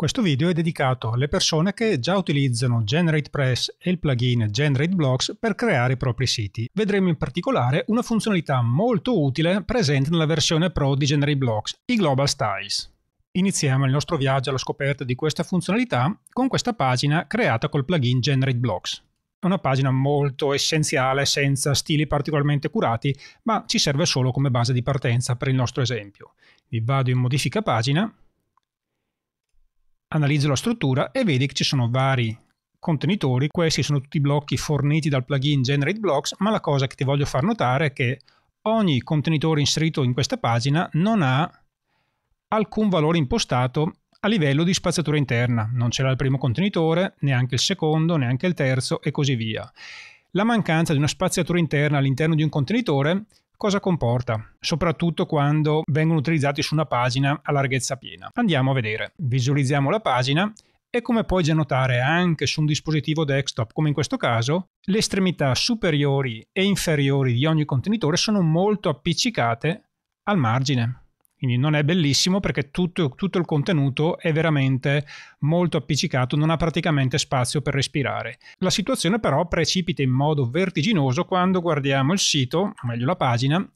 Questo video è dedicato alle persone che già utilizzano GeneratePress e il plugin GenerateBlocks per creare i propri siti. Vedremo in particolare una funzionalità molto utile presente nella versione Pro di GenerateBlocks, i Global Styles. Iniziamo il nostro viaggio alla scoperta di questa funzionalità con questa pagina creata col plugin GenerateBlocks. È una pagina molto essenziale, senza stili particolarmente curati, ma ci serve solo come base di partenza per il nostro esempio. Vi vado in modifica pagina analizzo la struttura e vedi che ci sono vari contenitori, questi sono tutti i blocchi forniti dal plugin Generate Blocks, ma la cosa che ti voglio far notare è che ogni contenitore inserito in questa pagina non ha alcun valore impostato a livello di spazzatura interna, non c'era il primo contenitore, neanche il secondo, neanche il terzo e così via. La mancanza di una spaziatura interna all'interno di un contenitore cosa comporta, soprattutto quando vengono utilizzati su una pagina a larghezza piena. Andiamo a vedere. Visualizziamo la pagina e come puoi già notare anche su un dispositivo desktop come in questo caso, le estremità superiori e inferiori di ogni contenitore sono molto appiccicate al margine. Quindi non è bellissimo perché tutto, tutto, il contenuto è veramente molto appiccicato, non ha praticamente spazio per respirare. La situazione però precipita in modo vertiginoso quando guardiamo il sito, o meglio la pagina,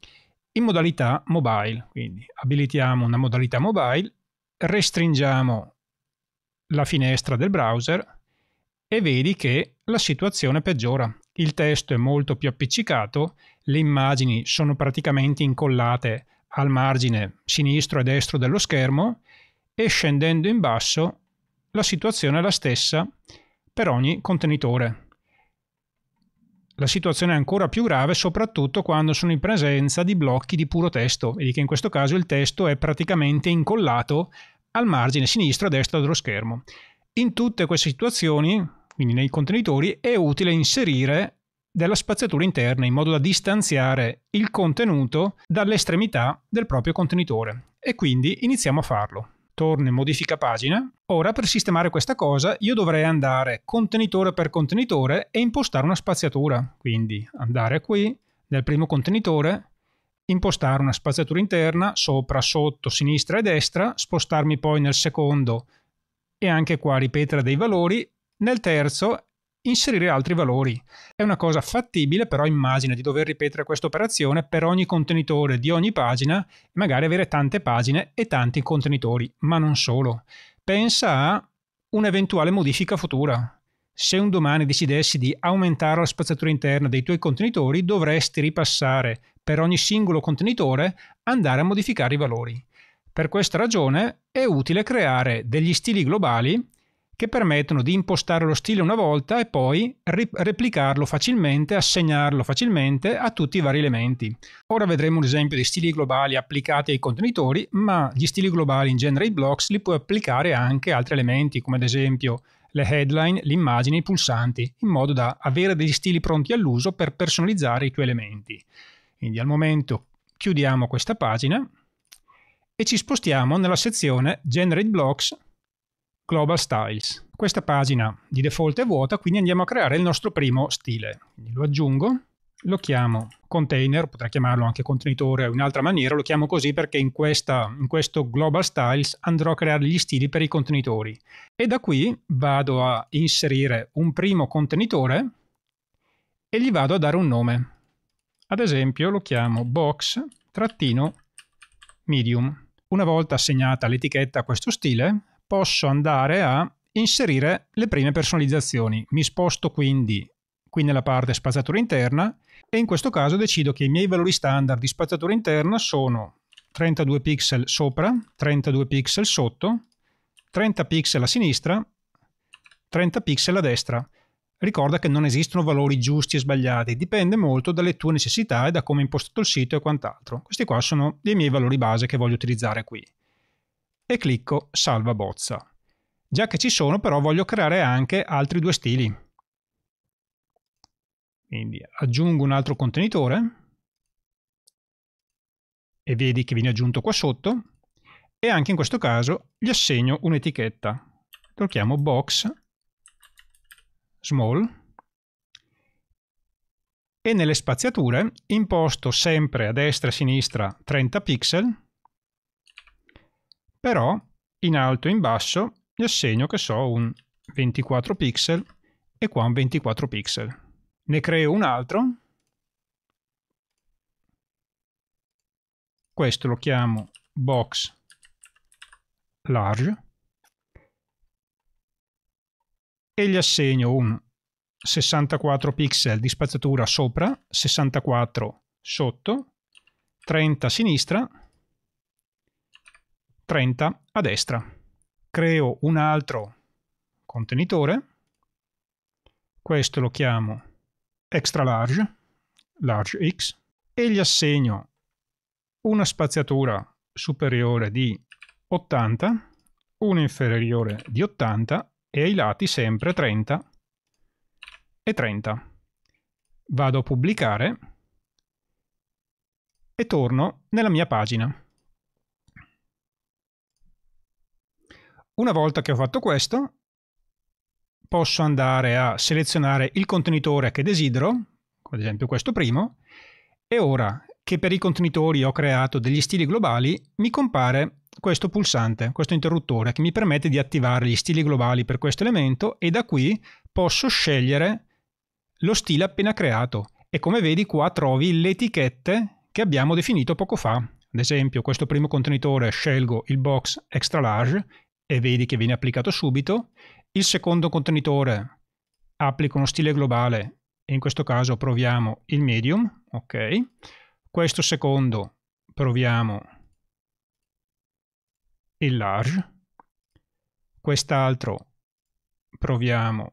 in modalità mobile. Quindi abilitiamo una modalità mobile, restringiamo la finestra del browser e vedi che la situazione peggiora. Il testo è molto più appiccicato, le immagini sono praticamente incollate al margine sinistro e destro dello schermo e scendendo in basso la situazione è la stessa per ogni contenitore. La situazione è ancora più grave soprattutto quando sono in presenza di blocchi di puro testo, vedi che in questo caso il testo è praticamente incollato al margine sinistro e destro dello schermo. In tutte queste situazioni, quindi nei contenitori, è utile inserire della spazzatura interna in modo da distanziare il contenuto dall'estremità del proprio contenitore e quindi iniziamo a farlo. Torno in modifica pagina. Ora per sistemare questa cosa io dovrei andare contenitore per contenitore e impostare una spaziatura. Quindi andare qui nel primo contenitore, impostare una spaziatura interna sopra, sotto, sinistra e destra, spostarmi poi nel secondo e anche qua ripetere dei valori, nel terzo inserire altri valori. È una cosa fattibile, però immagina di dover ripetere questa operazione per ogni contenitore di ogni pagina, magari avere tante pagine e tanti contenitori, ma non solo. Pensa a un'eventuale modifica futura. Se un domani decidessi di aumentare la spazzatura interna dei tuoi contenitori, dovresti ripassare per ogni singolo contenitore andare a modificare i valori. Per questa ragione è utile creare degli stili globali che permettono di impostare lo stile una volta e poi replicarlo facilmente, assegnarlo facilmente a tutti i vari elementi. Ora vedremo un esempio di stili globali applicati ai contenitori, ma gli stili globali in Generate Blocks li puoi applicare anche a altri elementi, come ad esempio le headline, l'immagine, i pulsanti, in modo da avere degli stili pronti all'uso per personalizzare i tuoi elementi. Quindi al momento chiudiamo questa pagina e ci spostiamo nella sezione Generate Blocks Global Styles. Questa pagina di default è vuota, quindi andiamo a creare il nostro primo stile. Quindi lo aggiungo, lo chiamo container, potrei chiamarlo anche contenitore o in altra maniera, lo chiamo così perché in, questa, in questo Global Styles andrò a creare gli stili per i contenitori. E da qui vado a inserire un primo contenitore e gli vado a dare un nome. Ad esempio lo chiamo box-medium. Una volta assegnata l'etichetta a questo stile, posso andare a inserire le prime personalizzazioni. Mi sposto quindi qui nella parte spazzatura interna e in questo caso decido che i miei valori standard di spazzatura interna sono 32 pixel sopra, 32 pixel sotto, 30 pixel a sinistra, 30 pixel a destra. Ricorda che non esistono valori giusti e sbagliati, dipende molto dalle tue necessità e da come è impostato il sito e quant'altro. Questi qua sono i miei valori base che voglio utilizzare qui e clicco Salva bozza. Già che ci sono però voglio creare anche altri due stili. Quindi aggiungo un altro contenitore e vedi che viene aggiunto qua sotto e anche in questo caso gli assegno un'etichetta. Lo chiamo box small e nelle spaziature imposto sempre a destra e a sinistra 30 pixel però in alto e in basso gli assegno che so un 24 pixel e qua un 24 pixel. Ne creo un altro, questo lo chiamo box large e gli assegno un 64 pixel di spazzatura sopra, 64 sotto, 30 a sinistra 30 a destra. Creo un altro contenitore, questo lo chiamo extra large, large x, e gli assegno una spaziatura superiore di 80, una inferiore di 80 e ai lati sempre 30 e 30. Vado a pubblicare e torno nella mia pagina. Una volta che ho fatto questo, posso andare a selezionare il contenitore che desidero, come ad esempio questo primo, e ora che per i contenitori ho creato degli stili globali, mi compare questo pulsante, questo interruttore che mi permette di attivare gli stili globali per questo elemento e da qui posso scegliere lo stile appena creato e come vedi qua trovi le etichette che abbiamo definito poco fa. Ad esempio questo primo contenitore scelgo il box extra large e vedi che viene applicato subito, il secondo contenitore applica uno stile globale e in questo caso proviamo il medium, ok? Questo secondo proviamo il large, quest'altro proviamo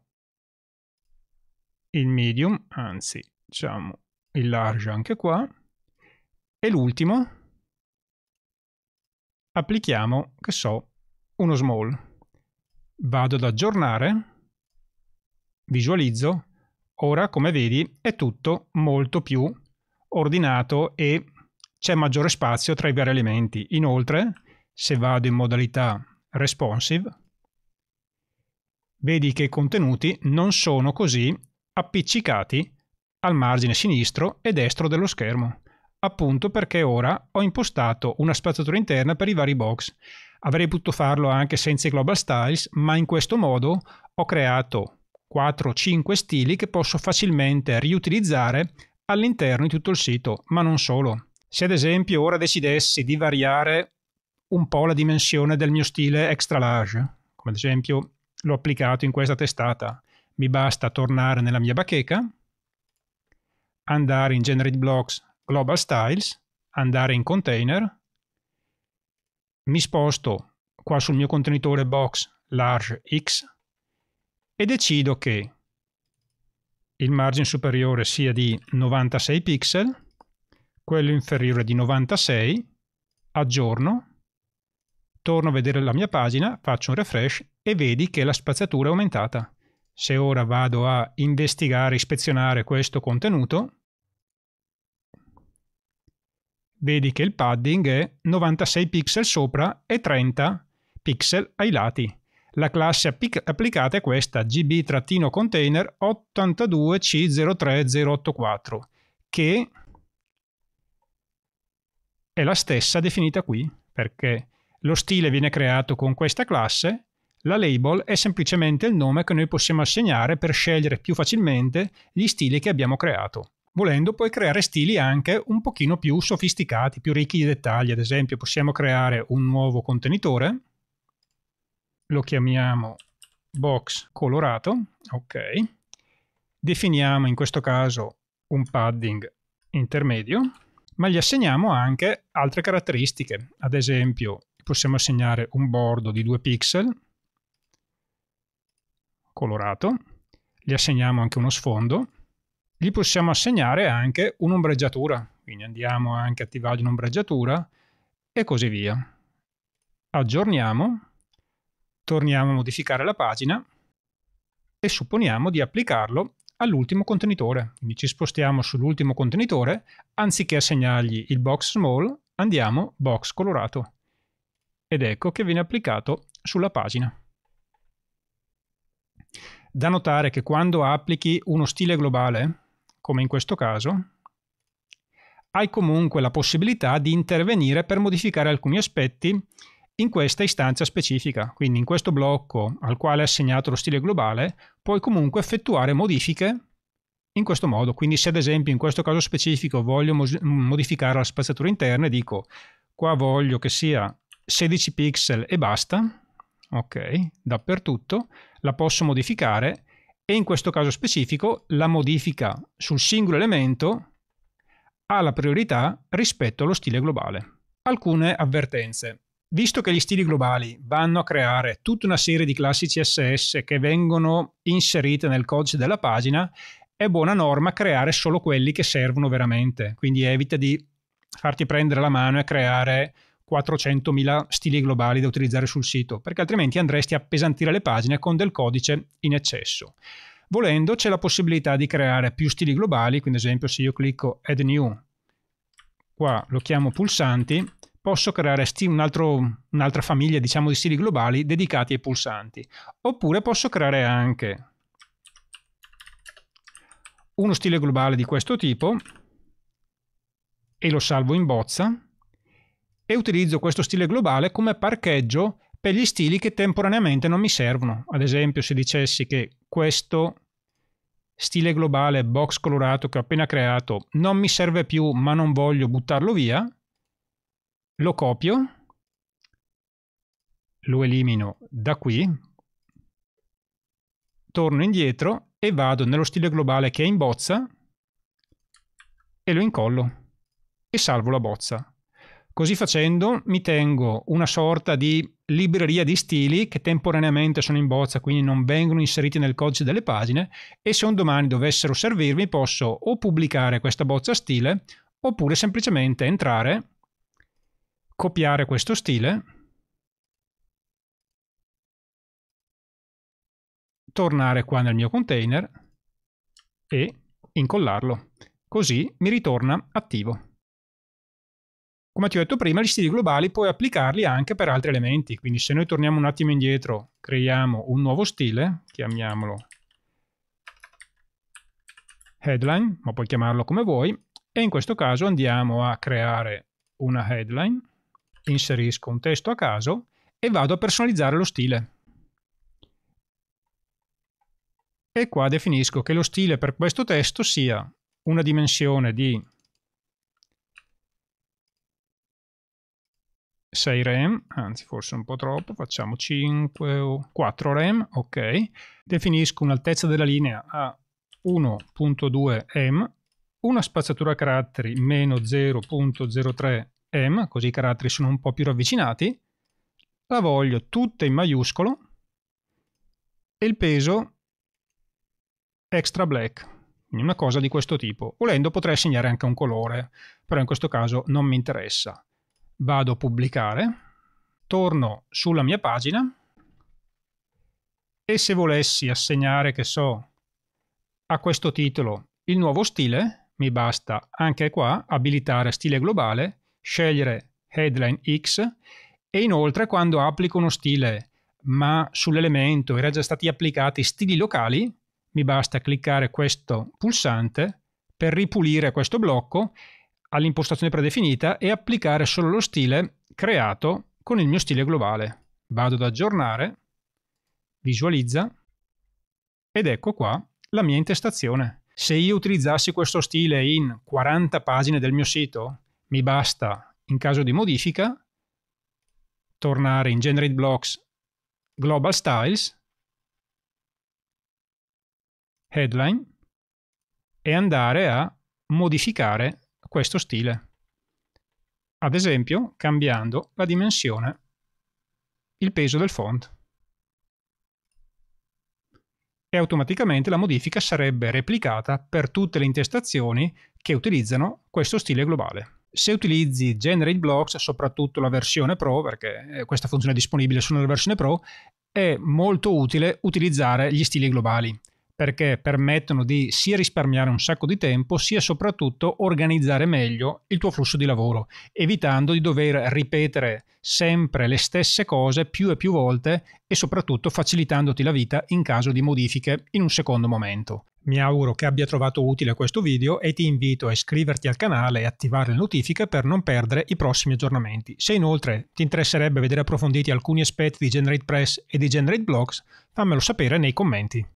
il medium, anzi diciamo il large anche qua, e l'ultimo applichiamo, che so, uno small, vado ad aggiornare, visualizzo, ora come vedi è tutto molto più ordinato e c'è maggiore spazio tra i vari elementi. Inoltre, se vado in modalità responsive, vedi che i contenuti non sono così appiccicati al margine sinistro e destro dello schermo, appunto perché ora ho impostato una spazzatura interna per i vari box. Avrei potuto farlo anche senza i Global Styles, ma in questo modo ho creato 4-5 stili che posso facilmente riutilizzare all'interno di tutto il sito, ma non solo. Se ad esempio ora decidessi di variare un po' la dimensione del mio stile extra large, come ad esempio l'ho applicato in questa testata, mi basta tornare nella mia bacheca, andare in Generate Blocks Global Styles, andare in Container, mi sposto qua sul mio contenitore box large X e decido che il margine superiore sia di 96 pixel, quello inferiore di 96, aggiorno, torno a vedere la mia pagina, faccio un refresh e vedi che la spaziatura è aumentata. Se ora vado a investigare, ispezionare questo contenuto, Vedi che il padding è 96 pixel sopra e 30 pixel ai lati. La classe applicata è questa GB-container 82C03084 che è la stessa definita qui perché lo stile viene creato con questa classe, la label è semplicemente il nome che noi possiamo assegnare per scegliere più facilmente gli stili che abbiamo creato. Volendo puoi creare stili anche un pochino più sofisticati, più ricchi di dettagli. Ad esempio possiamo creare un nuovo contenitore, lo chiamiamo box colorato, ok. Definiamo in questo caso un padding intermedio, ma gli assegniamo anche altre caratteristiche. Ad esempio possiamo assegnare un bordo di 2 pixel colorato, gli assegniamo anche uno sfondo, gli possiamo assegnare anche un'ombreggiatura, quindi andiamo anche a attivargli un'ombreggiatura e così via. Aggiorniamo, torniamo a modificare la pagina e supponiamo di applicarlo all'ultimo contenitore. Quindi ci spostiamo sull'ultimo contenitore, anziché assegnargli il box small, andiamo box colorato. Ed ecco che viene applicato sulla pagina. Da notare che quando applichi uno stile globale, come in questo caso, hai comunque la possibilità di intervenire per modificare alcuni aspetti in questa istanza specifica. Quindi in questo blocco al quale è assegnato lo stile globale puoi comunque effettuare modifiche in questo modo. Quindi se ad esempio in questo caso specifico voglio modificare la spazzatura interna dico qua voglio che sia 16 pixel e basta, ok, dappertutto, la posso modificare e in questo caso specifico la modifica sul singolo elemento ha la priorità rispetto allo stile globale. Alcune avvertenze. Visto che gli stili globali vanno a creare tutta una serie di classi CSS che vengono inserite nel codice della pagina, è buona norma creare solo quelli che servono veramente. Quindi evita di farti prendere la mano e creare 400.000 stili globali da utilizzare sul sito, perché altrimenti andresti a appesantire le pagine con del codice in eccesso. Volendo c'è la possibilità di creare più stili globali, quindi ad esempio se io clicco Add New, qua lo chiamo pulsanti, posso creare un altro, un'altra famiglia diciamo, di stili globali dedicati ai pulsanti, oppure posso creare anche uno stile globale di questo tipo e lo salvo in bozza e utilizzo questo stile globale come parcheggio per gli stili che temporaneamente non mi servono. Ad esempio, se dicessi che questo stile globale box colorato che ho appena creato non mi serve più ma non voglio buttarlo via, lo copio, lo elimino da qui, torno indietro e vado nello stile globale che è in bozza e lo incollo e salvo la bozza. Così facendo mi tengo una sorta di libreria di stili che temporaneamente sono in bozza, quindi non vengono inseriti nel codice delle pagine e se un domani dovessero servirmi posso o pubblicare questa bozza stile oppure semplicemente entrare, copiare questo stile, tornare qua nel mio container e incollarlo. Così mi ritorna attivo come ti ho detto prima, gli stili globali puoi applicarli anche per altri elementi. Quindi se noi torniamo un attimo indietro, creiamo un nuovo stile, chiamiamolo headline, ma puoi chiamarlo come vuoi, e in questo caso andiamo a creare una headline, inserisco un testo a caso e vado a personalizzare lo stile. E qua definisco che lo stile per questo testo sia una dimensione di 6 RAM, anzi forse un po' troppo, facciamo 5 o 4 RAM, ok. Definisco un'altezza della linea a 1.2 M, una spazzatura caratteri meno 0.03 M, così i caratteri sono un po' più ravvicinati, la voglio tutta in maiuscolo e il peso extra black, quindi una cosa di questo tipo. Volendo potrei assegnare anche un colore, però in questo caso non mi interessa vado a pubblicare, torno sulla mia pagina e se volessi assegnare, che so, a questo titolo il nuovo stile, mi basta anche qua abilitare stile globale, scegliere headline X e inoltre quando applico uno stile ma sull'elemento erano già stati applicati stili locali, mi basta cliccare questo pulsante per ripulire questo blocco all'impostazione predefinita e applicare solo lo stile creato con il mio stile globale. Vado ad aggiornare, visualizza ed ecco qua la mia intestazione. Se io utilizzassi questo stile in 40 pagine del mio sito, mi basta, in caso di modifica, tornare in Generate Blocks Global Styles, Headline e andare a modificare questo stile. Ad esempio cambiando la dimensione, il peso del font. E automaticamente la modifica sarebbe replicata per tutte le intestazioni che utilizzano questo stile globale. Se utilizzi Generate Blocks, soprattutto la versione Pro, perché eh, questa funzione è disponibile solo nella versione Pro, è molto utile utilizzare gli stili globali perché permettono di sia risparmiare un sacco di tempo, sia soprattutto organizzare meglio il tuo flusso di lavoro, evitando di dover ripetere sempre le stesse cose più e più volte e soprattutto facilitandoti la vita in caso di modifiche in un secondo momento. Mi auguro che abbia trovato utile questo video e ti invito a iscriverti al canale e attivare le notifiche per non perdere i prossimi aggiornamenti. Se inoltre ti interesserebbe vedere approfonditi alcuni aspetti di Generate Press e di Generate GenerateBlocks, fammelo sapere nei commenti.